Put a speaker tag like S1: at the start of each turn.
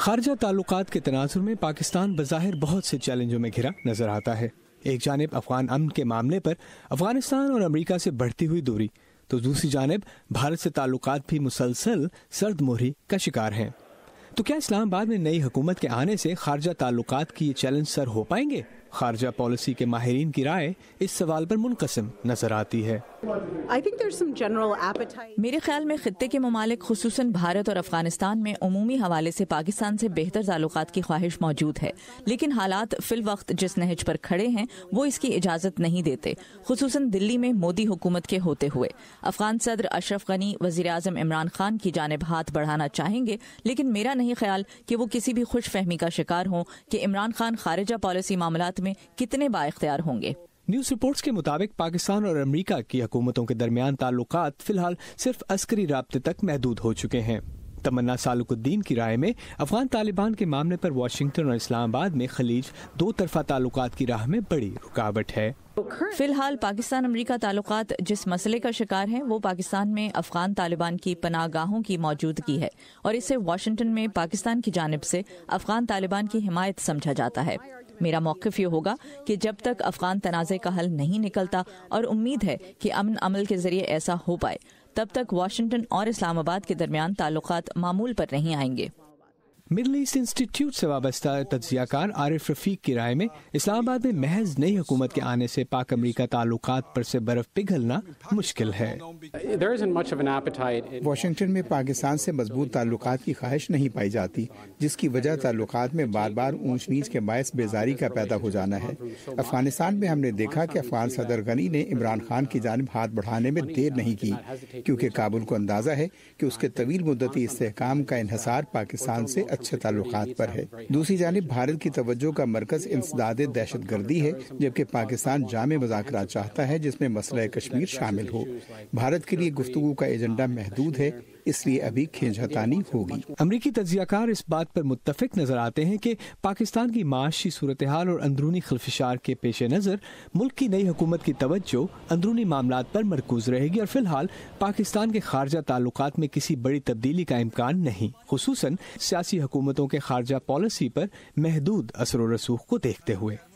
S1: خارجہ تعلقات کے تناظر میں پاکستان بظاہر بہت سے چیلنجوں میں گھرا نظر آتا ہے ایک جانب افغان امن کے معاملے پر افغانستان اور امریکہ سے بڑھتی ہوئی دوری تو دوسری جانب بھارت سے تعلقات بھی مسلسل سرد مہری کا شکار ہیں تو کیا اسلام آباد میں نئی حکومت کے آنے سے خارجہ تعلقات کی یہ چیلنج سر ہو پائیں گے خارجہ پالیسی کے ماہرین کی رائے اس سوال پر منقسم نظر آتی ہے
S2: میرے خیال میں خطے کے ممالک خصوصاً بھارت اور افغانستان میں عمومی حوالے سے پاکستان سے بہتر تعلقات کی خواہش موجود ہے لیکن حالات فی الوقت جس نہج پر کھڑے ہیں وہ اس کی اجازت نہیں دیتے خصوصاً دلی میں مودی حکومت کے ہوتے ہوئے افغان صدر اشرف غنی وزیر اعظم عمران خان کی جانب ہاتھ بڑھانا چاہیں گے لیکن میرا نہیں خیال کہ وہ کسی بھی خوش فہمی کا شکار ہوں کہ عمران خان خارجہ پالیسی معاملات میں کتنے با اختیار ہوں گے
S1: نیوز رپورٹس کے مطابق پاکستان اور امریکہ کی حکومتوں کے درمیان تعلقات فی الحال صرف عسکری رابطے تک محدود ہو چکے ہیں تمنا سالک الدین کی رائے میں افغان طالبان کے معاملے پر واشنگٹن اور اسلام آباد میں خلیج دو طرفہ تعلقات کی راہ میں بڑی رکاوٹ ہے
S2: فی الحال پاکستان امریکہ تعلقات جس مسئلے کا شکار ہیں وہ پاکستان میں افغان طالبان کی پناہ گاہوں کی موجودگی ہے اور اسے واشنگٹن میں پاکستان کی جانب سے افغان طالبان کی حمایت سمجھا جاتا ہے میرا موقف یہ ہوگا کہ جب تک افغان تنازع کا حل نہیں نکلتا اور امید ہے کہ امن عمل کے ذریعے ایسا ہو پائے تب تک واشنگٹن اور اسلام آباد کے درمیان تعلقات معمول پر نہیں آئیں گے
S1: مڈل ایسٹ انسٹیٹیوٹ سے وابستہ تجزیہ کار عارف رفیق کی رائے میں اسلام آباد میں محض نئی حکومت کے آنے سے پاک امریکہ تعلقات پر سے برف پگھلنا مشکل ہے
S3: واشنگٹن میں پاکستان سے مضبوط تعلقات کی خواہش نہیں پائی جاتی جس کی وجہ تعلقات میں بار بار اونچ نیچ کے باعث بیزاری کا پیدا ہو جانا ہے افغانستان میں ہم نے دیکھا کہ افغان صدر غنی نے عمران خان کی جانب ہاتھ بڑھانے میں دیر نہیں کی کیونکہ کابل کو اندازہ ہے کہ اس کے طویل مدتی استحکام کا انحصار پاکستان سے اچھے تعلقات پر ہے دوسری جانب بھارت کی توجہ کا مرکز انسداد دہشت گردی ہے جبکہ پاکستان جامع مذاکرات چاہتا ہے جس میں مسئلہ کشمیر شامل ہو بھارت کے لیے گفتگو کا ایجنڈا محدود ہے اس
S1: لیے ابھی کھینچتانی ہوگی امریکی تجزیہ کار اس بات پر متفق نظر آتے ہیں کہ پاکستان کی معاشی صورتحال اور اندرونی خلفشار کے پیش نظر ملک کی نئی حکومت کی توجہ اندرونی معاملات پر مرکوز رہے گی اور فی الحال پاکستان کے خارجہ تعلقات میں کسی بڑی تبدیلی کا امکان نہیں خصوصاً سیاسی حکومتوں کے خارجہ پالیسی پر محدود اثر و رسوخ کو دیکھتے ہوئے